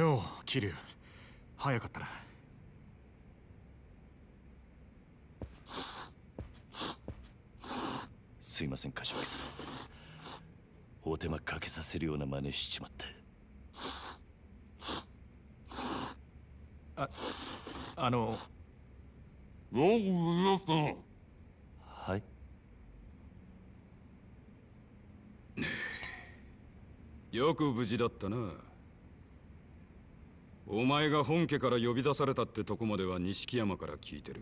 よう桐生早かったなすいません柏木さんお手間かけさせるような真似しちまってああのはいよく無事だったなお前が本家から呼び出されたってとこまでは錦山から聞いてる